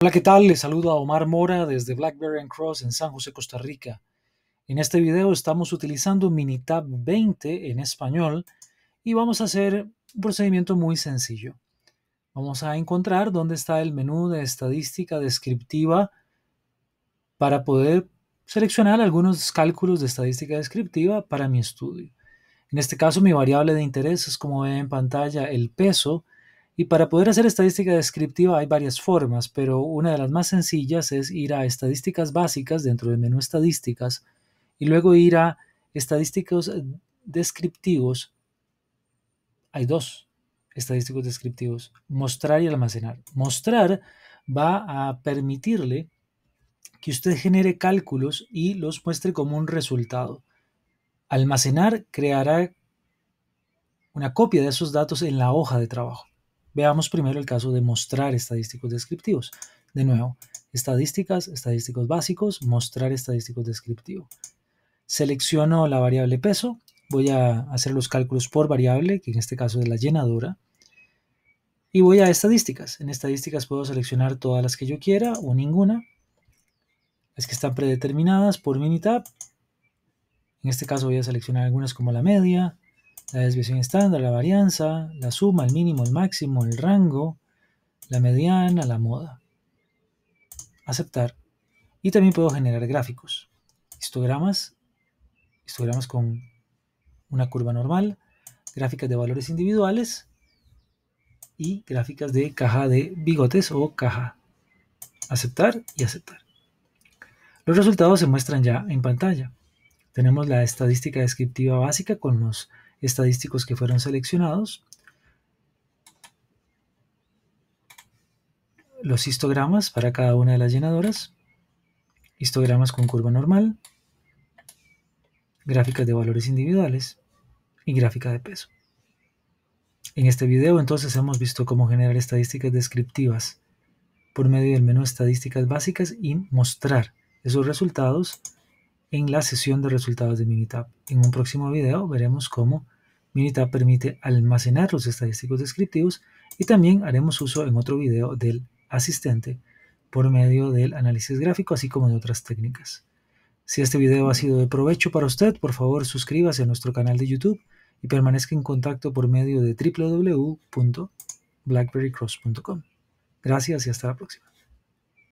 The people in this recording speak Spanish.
Hola, ¿qué tal? Les a Omar Mora desde Blackberry and Cross en San José, Costa Rica. En este video estamos utilizando Minitab 20 en español y vamos a hacer un procedimiento muy sencillo. Vamos a encontrar dónde está el menú de estadística descriptiva para poder seleccionar algunos cálculos de estadística descriptiva para mi estudio. En este caso mi variable de interés es como ve en pantalla el peso, y para poder hacer estadística descriptiva hay varias formas, pero una de las más sencillas es ir a estadísticas básicas dentro del menú estadísticas y luego ir a estadísticos descriptivos. Hay dos estadísticos descriptivos, mostrar y almacenar. Mostrar va a permitirle que usted genere cálculos y los muestre como un resultado. Almacenar creará una copia de esos datos en la hoja de trabajo. Veamos primero el caso de mostrar estadísticos descriptivos. De nuevo, estadísticas, estadísticos básicos, mostrar estadísticos descriptivos. Selecciono la variable peso, voy a hacer los cálculos por variable, que en este caso es la llenadora, y voy a estadísticas. En estadísticas puedo seleccionar todas las que yo quiera o ninguna, las que están predeterminadas por Minitab. En este caso voy a seleccionar algunas como la media, la desviación estándar, la varianza, la suma, el mínimo, el máximo, el rango, la mediana, la moda. Aceptar. Y también puedo generar gráficos. Histogramas, histogramas con una curva normal, gráficas de valores individuales y gráficas de caja de bigotes o caja. Aceptar y aceptar. Los resultados se muestran ya en pantalla. Tenemos la estadística descriptiva básica con los estadísticos que fueron seleccionados, los histogramas para cada una de las llenadoras, histogramas con curva normal, gráficas de valores individuales y gráfica de peso. En este video entonces hemos visto cómo generar estadísticas descriptivas por medio del menú estadísticas básicas y mostrar esos resultados en la sesión de resultados de Minitab. En un próximo video veremos cómo Minitab permite almacenar los estadísticos descriptivos y también haremos uso en otro video del asistente por medio del análisis gráfico, así como de otras técnicas. Si este video ha sido de provecho para usted, por favor suscríbase a nuestro canal de YouTube y permanezca en contacto por medio de www.blackberrycross.com. Gracias y hasta la próxima.